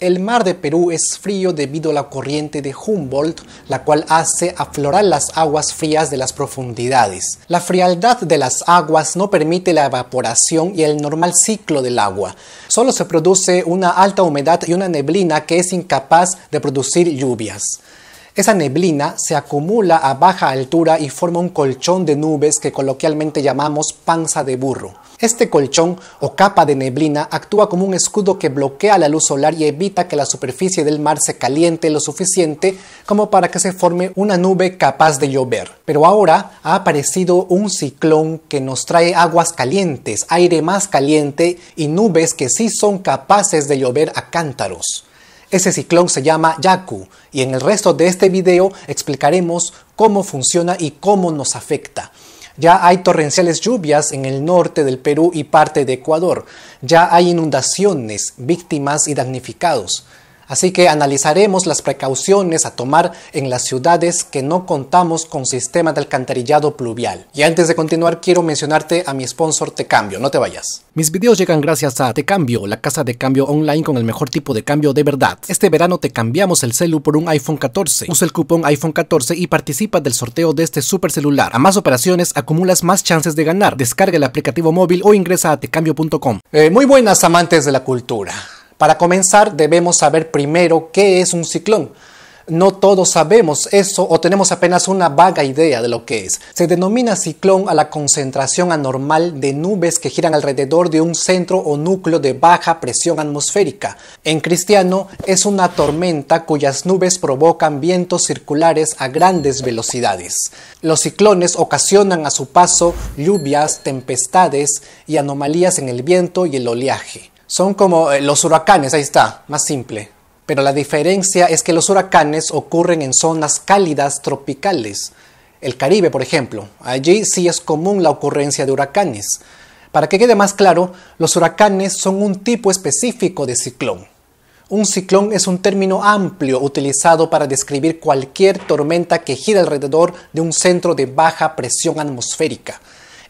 El mar de Perú es frío debido a la corriente de Humboldt, la cual hace aflorar las aguas frías de las profundidades. La frialdad de las aguas no permite la evaporación y el normal ciclo del agua. Solo se produce una alta humedad y una neblina que es incapaz de producir lluvias. Esa neblina se acumula a baja altura y forma un colchón de nubes que coloquialmente llamamos panza de burro. Este colchón o capa de neblina actúa como un escudo que bloquea la luz solar y evita que la superficie del mar se caliente lo suficiente como para que se forme una nube capaz de llover. Pero ahora ha aparecido un ciclón que nos trae aguas calientes, aire más caliente y nubes que sí son capaces de llover a cántaros. Ese ciclón se llama Yaku y en el resto de este video explicaremos cómo funciona y cómo nos afecta. Ya hay torrenciales lluvias en el norte del Perú y parte de Ecuador. Ya hay inundaciones, víctimas y damnificados. Así que analizaremos las precauciones a tomar en las ciudades que no contamos con sistema de alcantarillado pluvial. Y antes de continuar quiero mencionarte a mi sponsor Tecambio. Cambio, no te vayas. Mis videos llegan gracias a Tecambio, Cambio, la casa de cambio online con el mejor tipo de cambio de verdad. Este verano te cambiamos el celu por un iPhone 14. Usa el cupón iPhone 14 y participa del sorteo de este super celular. A más operaciones acumulas más chances de ganar. Descarga el aplicativo móvil o ingresa a tecambio.com. Eh, muy buenas amantes de la cultura. Para comenzar, debemos saber primero qué es un ciclón. No todos sabemos eso o tenemos apenas una vaga idea de lo que es. Se denomina ciclón a la concentración anormal de nubes que giran alrededor de un centro o núcleo de baja presión atmosférica. En cristiano es una tormenta cuyas nubes provocan vientos circulares a grandes velocidades. Los ciclones ocasionan a su paso lluvias, tempestades y anomalías en el viento y el oleaje. Son como eh, los huracanes, ahí está, más simple. Pero la diferencia es que los huracanes ocurren en zonas cálidas tropicales. El Caribe, por ejemplo. Allí sí es común la ocurrencia de huracanes. Para que quede más claro, los huracanes son un tipo específico de ciclón. Un ciclón es un término amplio utilizado para describir cualquier tormenta que gira alrededor de un centro de baja presión atmosférica.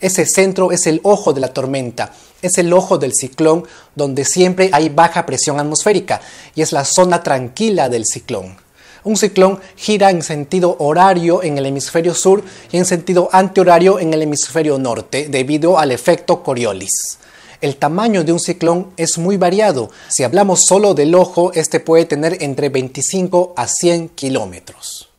Ese centro es el ojo de la tormenta, es el ojo del ciclón donde siempre hay baja presión atmosférica y es la zona tranquila del ciclón. Un ciclón gira en sentido horario en el hemisferio sur y en sentido antihorario en el hemisferio norte debido al efecto Coriolis. El tamaño de un ciclón es muy variado. Si hablamos solo del ojo, este puede tener entre 25 a 100 kilómetros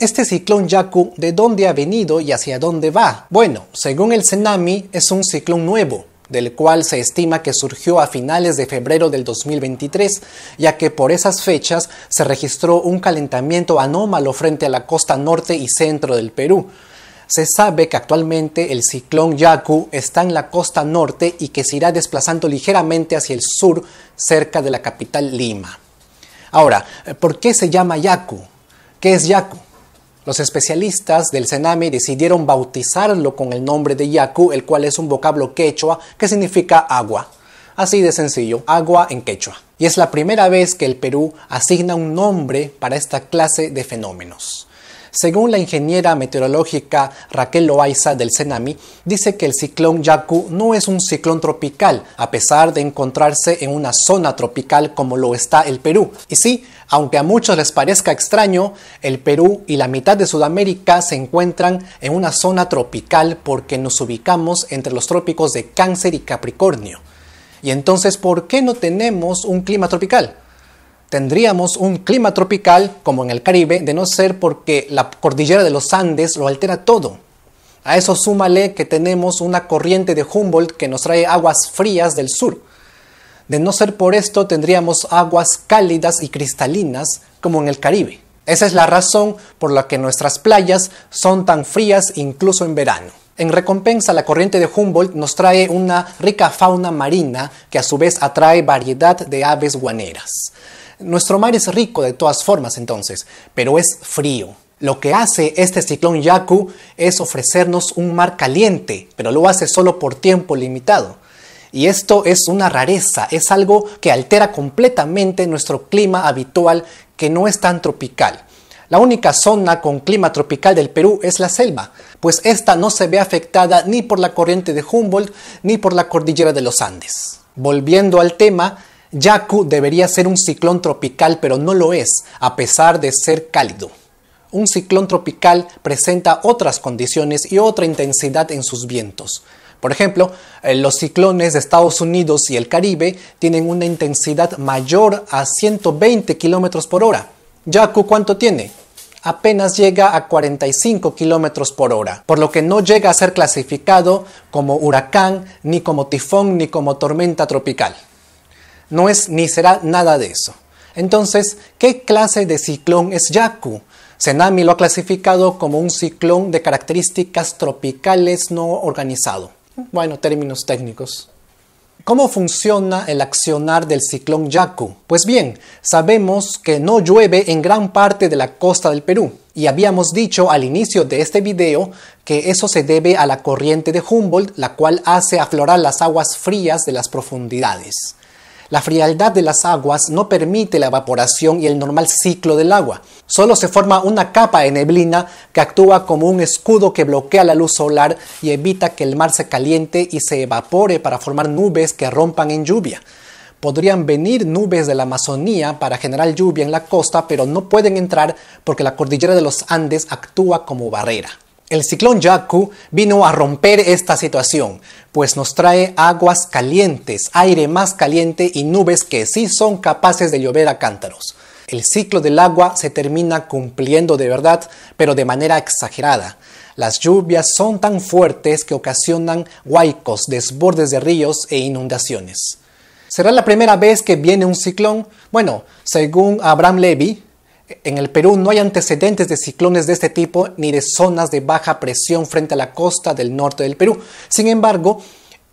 este ciclón Yaku de dónde ha venido y hacia dónde va? Bueno, según el tsunami, es un ciclón nuevo, del cual se estima que surgió a finales de febrero del 2023, ya que por esas fechas se registró un calentamiento anómalo frente a la costa norte y centro del Perú. Se sabe que actualmente el ciclón Yaku está en la costa norte y que se irá desplazando ligeramente hacia el sur cerca de la capital Lima. Ahora, ¿por qué se llama Yaku? ¿Qué es Yaku? Los especialistas del Cenami decidieron bautizarlo con el nombre de Yaku, el cual es un vocablo quechua que significa agua. Así de sencillo, agua en quechua. Y es la primera vez que el Perú asigna un nombre para esta clase de fenómenos. Según la ingeniera meteorológica Raquel Loaiza del CENAMI, dice que el ciclón Yaku no es un ciclón tropical, a pesar de encontrarse en una zona tropical como lo está el Perú. Y sí, aunque a muchos les parezca extraño, el Perú y la mitad de Sudamérica se encuentran en una zona tropical porque nos ubicamos entre los trópicos de Cáncer y Capricornio. ¿Y entonces por qué no tenemos un clima tropical? tendríamos un clima tropical como en el Caribe, de no ser porque la cordillera de los Andes lo altera todo. A eso súmale que tenemos una corriente de Humboldt que nos trae aguas frías del sur. De no ser por esto, tendríamos aguas cálidas y cristalinas como en el Caribe. Esa es la razón por la que nuestras playas son tan frías incluso en verano. En recompensa, la corriente de Humboldt nos trae una rica fauna marina que a su vez atrae variedad de aves guaneras. Nuestro mar es rico de todas formas entonces, pero es frío. Lo que hace este ciclón Yaku es ofrecernos un mar caliente, pero lo hace solo por tiempo limitado. Y esto es una rareza, es algo que altera completamente nuestro clima habitual que no es tan tropical. La única zona con clima tropical del Perú es la selva, pues esta no se ve afectada ni por la corriente de Humboldt ni por la cordillera de los Andes. Volviendo al tema, Yaku debería ser un ciclón tropical, pero no lo es, a pesar de ser cálido. Un ciclón tropical presenta otras condiciones y otra intensidad en sus vientos. Por ejemplo, eh, los ciclones de Estados Unidos y el Caribe tienen una intensidad mayor a 120 km por hora. Yaku, ¿cuánto tiene? apenas llega a 45 km por hora, por lo que no llega a ser clasificado como huracán, ni como tifón, ni como tormenta tropical no es ni será nada de eso. Entonces, ¿qué clase de ciclón es Yaku? Senami lo ha clasificado como un ciclón de características tropicales no organizado. Bueno, términos técnicos. ¿Cómo funciona el accionar del ciclón Yaku? Pues bien, sabemos que no llueve en gran parte de la costa del Perú y habíamos dicho al inicio de este video que eso se debe a la corriente de Humboldt, la cual hace aflorar las aguas frías de las profundidades. La frialdad de las aguas no permite la evaporación y el normal ciclo del agua. Solo se forma una capa de neblina que actúa como un escudo que bloquea la luz solar y evita que el mar se caliente y se evapore para formar nubes que rompan en lluvia. Podrían venir nubes de la Amazonía para generar lluvia en la costa, pero no pueden entrar porque la cordillera de los Andes actúa como barrera. El ciclón Yaku vino a romper esta situación, pues nos trae aguas calientes, aire más caliente y nubes que sí son capaces de llover a cántaros. El ciclo del agua se termina cumpliendo de verdad, pero de manera exagerada. Las lluvias son tan fuertes que ocasionan huaicos, desbordes de ríos e inundaciones. ¿Será la primera vez que viene un ciclón? Bueno, según Abraham Levy, en el Perú no hay antecedentes de ciclones de este tipo ni de zonas de baja presión frente a la costa del norte del Perú. Sin embargo,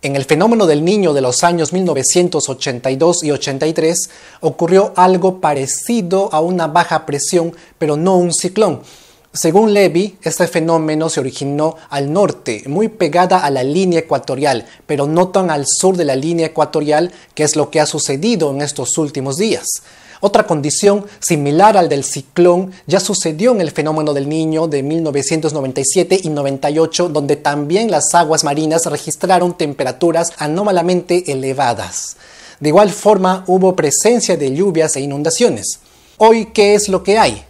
en el fenómeno del niño de los años 1982 y 83 ocurrió algo parecido a una baja presión, pero no un ciclón. Según Levy, este fenómeno se originó al norte, muy pegada a la línea ecuatorial, pero no tan al sur de la línea ecuatorial, que es lo que ha sucedido en estos últimos días. Otra condición similar al del ciclón ya sucedió en el fenómeno del niño de 1997 y 98, donde también las aguas marinas registraron temperaturas anómalamente elevadas. De igual forma, hubo presencia de lluvias e inundaciones. Hoy, ¿qué es lo que hay?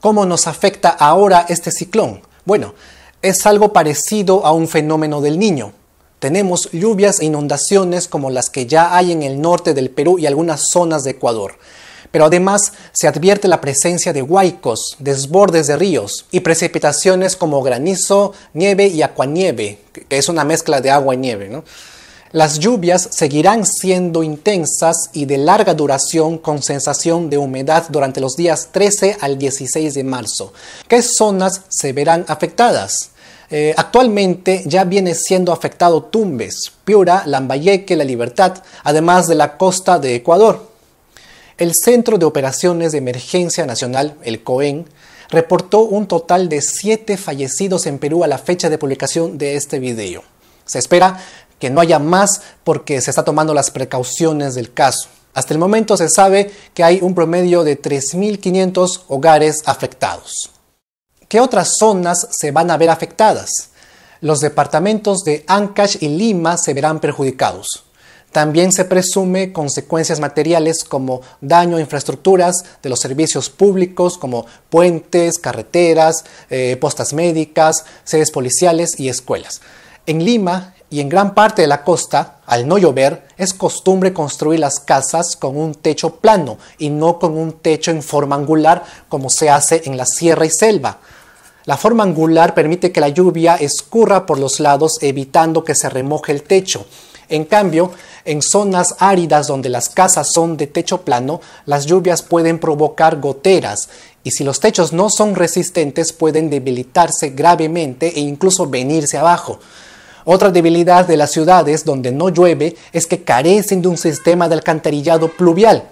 ¿Cómo nos afecta ahora este ciclón? Bueno, es algo parecido a un fenómeno del niño. Tenemos lluvias e inundaciones como las que ya hay en el norte del Perú y algunas zonas de Ecuador. Pero además se advierte la presencia de huaicos, desbordes de ríos y precipitaciones como granizo, nieve y acuanieve, que es una mezcla de agua y nieve. Las lluvias seguirán siendo intensas y de larga duración con sensación de humedad durante los días 13 al 16 de marzo. ¿Qué zonas se verán afectadas? Eh, actualmente ya viene siendo afectado Tumbes, Piura, Lambayeque, La Libertad, además de la costa de Ecuador. El Centro de Operaciones de Emergencia Nacional, el COEN, reportó un total de siete fallecidos en Perú a la fecha de publicación de este video. Se espera que no haya más porque se está tomando las precauciones del caso. Hasta el momento se sabe que hay un promedio de 3.500 hogares afectados. ¿Qué otras zonas se van a ver afectadas? Los departamentos de Ancash y Lima se verán perjudicados. También se presume consecuencias materiales como daño a infraestructuras de los servicios públicos como puentes, carreteras, eh, postas médicas, sedes policiales y escuelas. En Lima y en gran parte de la costa, al no llover, es costumbre construir las casas con un techo plano y no con un techo en forma angular como se hace en la sierra y selva. La forma angular permite que la lluvia escurra por los lados evitando que se remoje el techo. En cambio, en zonas áridas donde las casas son de techo plano, las lluvias pueden provocar goteras y si los techos no son resistentes pueden debilitarse gravemente e incluso venirse abajo. Otra debilidad de las ciudades donde no llueve es que carecen de un sistema de alcantarillado pluvial,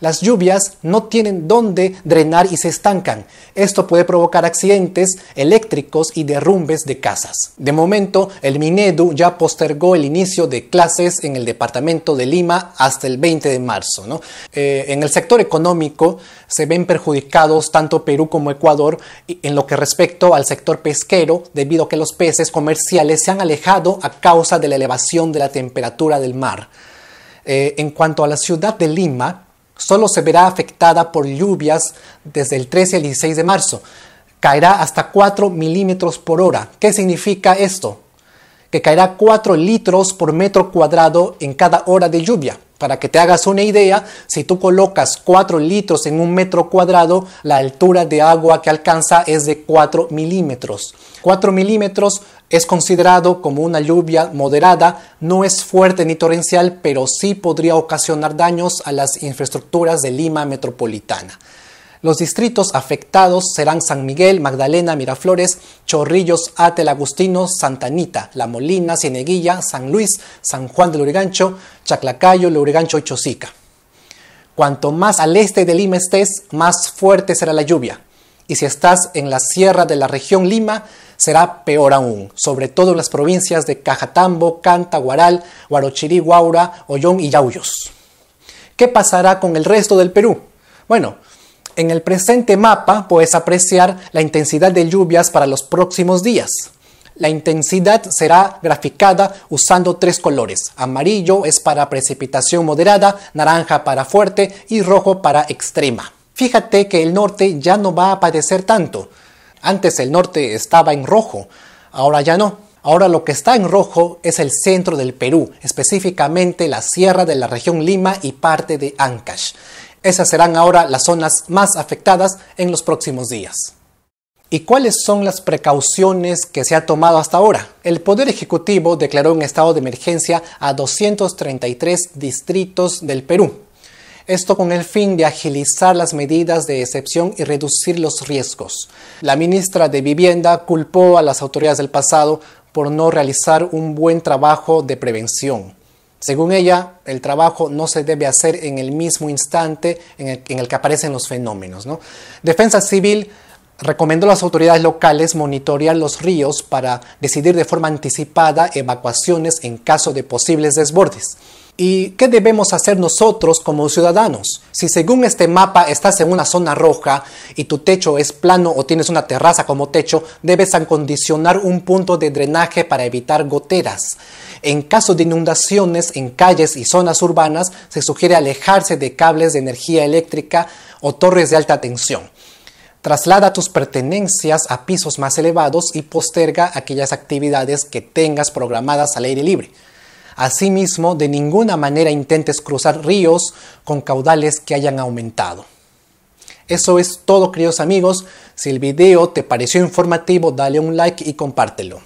las lluvias no tienen dónde drenar y se estancan. Esto puede provocar accidentes eléctricos y derrumbes de casas. De momento, el Minedu ya postergó el inicio de clases en el departamento de Lima hasta el 20 de marzo. Eh, en el sector económico se ven perjudicados tanto Perú como Ecuador en lo que respecta al sector pesquero debido a que los peces comerciales se han alejado a causa de la elevación de la temperatura del mar. Eh, en cuanto a la ciudad de Lima, solo se verá afectada por lluvias desde el 13 al 16 de marzo. Caerá hasta 4 milímetros por hora. ¿Qué significa esto? Que caerá 4 litros por metro cuadrado en cada hora de lluvia. Para que te hagas una idea, si tú colocas 4 litros en un metro cuadrado, la altura de agua que alcanza es de 4 milímetros. 4 milímetros es considerado como una lluvia moderada, no es fuerte ni torrencial, pero sí podría ocasionar daños a las infraestructuras de Lima metropolitana. Los distritos afectados serán San Miguel, Magdalena, Miraflores, Chorrillos, Atel Agustino, Santanita, La Molina, Cieneguilla, San Luis, San Juan de Lurigancho, Chaclacayo, Lurigancho y Chosica. Cuanto más al este de Lima estés, más fuerte será la lluvia. Y si estás en la sierra de la región Lima, será peor aún, sobre todo en las provincias de Cajatambo, Canta, Guaral, Guarochirí, Guaura, Ollón y Yauyos. ¿Qué pasará con el resto del Perú? Bueno, en el presente mapa puedes apreciar la intensidad de lluvias para los próximos días. La intensidad será graficada usando tres colores. Amarillo es para precipitación moderada, naranja para fuerte y rojo para extrema. Fíjate que el norte ya no va a padecer tanto. Antes el norte estaba en rojo, ahora ya no. Ahora lo que está en rojo es el centro del Perú, específicamente la sierra de la región Lima y parte de Ancash. Esas serán ahora las zonas más afectadas en los próximos días. ¿Y cuáles son las precauciones que se ha tomado hasta ahora? El Poder Ejecutivo declaró un estado de emergencia a 233 distritos del Perú. Esto con el fin de agilizar las medidas de excepción y reducir los riesgos. La ministra de Vivienda culpó a las autoridades del pasado por no realizar un buen trabajo de prevención. Según ella, el trabajo no se debe hacer en el mismo instante en el, que aparecen los fenómenos. Defensa Civil recomendó a las autoridades locales monitorear los ríos para decidir de forma anticipada evacuaciones en caso de posibles desbordes. ¿Y qué debemos hacer nosotros como ciudadanos? Si según este mapa estás en una zona roja y tu techo es plano o tienes una terraza como techo, debes acondicionar un punto de drenaje para evitar goteras. En caso de inundaciones en calles y zonas urbanas, se sugiere alejarse de cables de energía eléctrica o torres de alta tensión. Traslada tus pertenencias a pisos más elevados y posterga aquellas actividades que tengas programadas al aire libre. Asimismo, de ninguna manera intentes cruzar ríos con caudales que hayan aumentado. Eso es todo queridos amigos, si el video te pareció informativo dale un like y compártelo.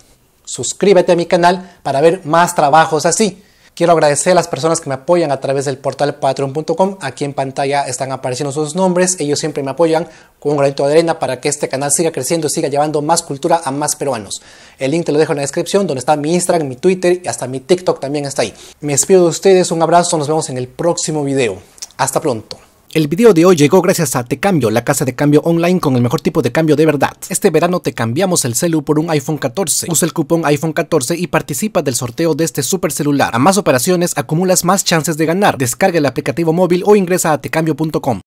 Suscríbete a mi canal para ver más trabajos así. Quiero agradecer a las personas que me apoyan a través del portal patreon.com. Aquí en pantalla están apareciendo sus nombres. Ellos siempre me apoyan con un granito de arena para que este canal siga creciendo y siga llevando más cultura a más peruanos. El link te lo dejo en la descripción, donde está mi Instagram, mi Twitter y hasta mi TikTok también está ahí. Me despido de ustedes, un abrazo, nos vemos en el próximo video. Hasta pronto. El video de hoy llegó gracias a Te Cambio, la casa de cambio online con el mejor tipo de cambio de verdad. Este verano te cambiamos el celu por un iPhone 14. Usa el cupón iPhone 14 y participa del sorteo de este super celular. A más operaciones acumulas más chances de ganar. Descarga el aplicativo móvil o ingresa a tecambio.com.